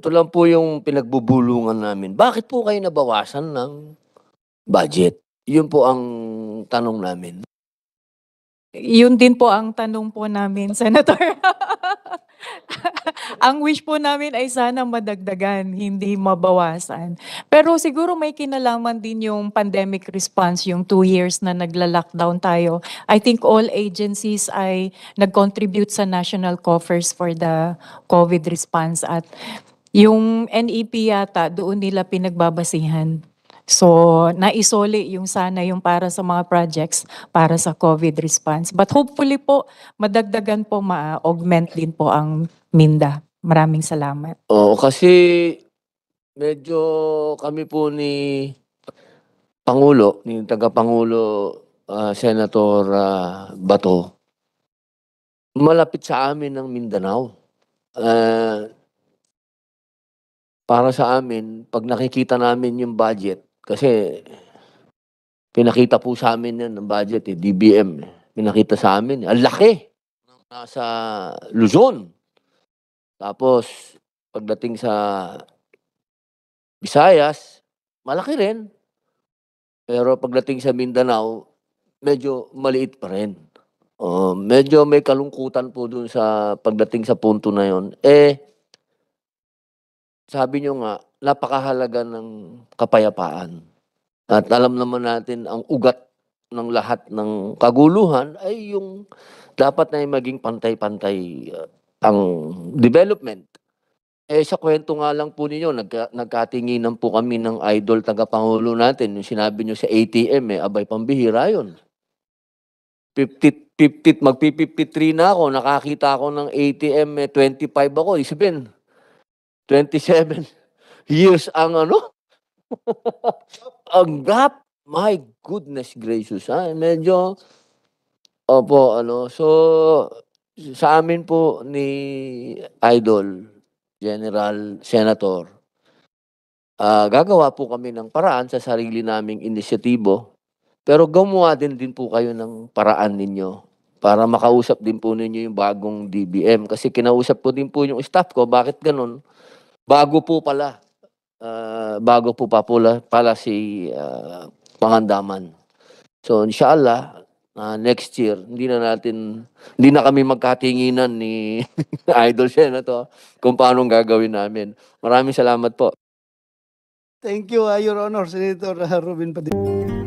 Ito lang po yung pinagbubulungan namin. Bakit po kayo nabawasan ng budget? Yun po ang tanong namin. Yun din po ang tanong po namin, Senator. ang wish po namin ay sana madagdagan, hindi mabawasan. Pero siguro may kinalaman din yung pandemic response, yung two years na nagla-lockdown tayo. I think all agencies ay nag-contribute sa national coffers for the COVID response at yung NEP yata, doon nila pinagbabasihan. So, naisoli yung sana yung para sa mga projects para sa COVID response. But hopefully po, madagdagan po, ma-augment din po ang MINDA. Maraming salamat. Oo, kasi medyo kami po ni Pangulo, ni taga-Pangulo uh, Senator uh, Bato, malapit sa amin ng Mindanao. Uh, para sa amin, pag nakikita namin yung budget, kasi pinakita po sa amin yan ng budget, eh, DBM. Eh. Pinakita sa amin. Eh. Ang laki! Nasa Luzon. Tapos, pagdating sa Visayas, malaki rin. Pero pagdating sa Mindanao, medyo maliit pa rin. Uh, medyo may kalungkutan po dun sa pagdating sa punto na yon. Eh, sabi nyo nga, napakahalaga ng kapayapaan. At alam naman natin ang ugat ng lahat ng kaguluhan ay yung dapat na maging pantay-pantay uh, ang development. Eh sa kwento nga lang po ninyo, nagka, nagkatinginan po kami ng idol tagapangulo natin. Yung sinabi nyo sa ATM, eh, abay pambihira yun. 50, 50, magpi-53 na ako, nakakita ako ng ATM, eh, 25 ako. Isipin, 27 years ang ano? ang gap. My goodness gracious. Ha? Medyo, opo, ano. So, sa amin po ni Idol, General Senator, uh, gagawa po kami ng paraan sa sarili naming inisyatibo. Pero gumawa din din po kayo ng paraan ninyo para makausap din po ninyo yung bagong DBM. Kasi kinausap ko din po yung staff ko, bakit ganun? Bago po pala, uh, bago po pa pala, pala si uh, Pangandaman. So inshallah, uh, next year, hindi na natin, hindi na kami magkatinginan ni Idol siya na to kung paano gagawin namin. Maraming salamat po. Thank you, uh, Your Honor, Senator uh, Ruben Padilla.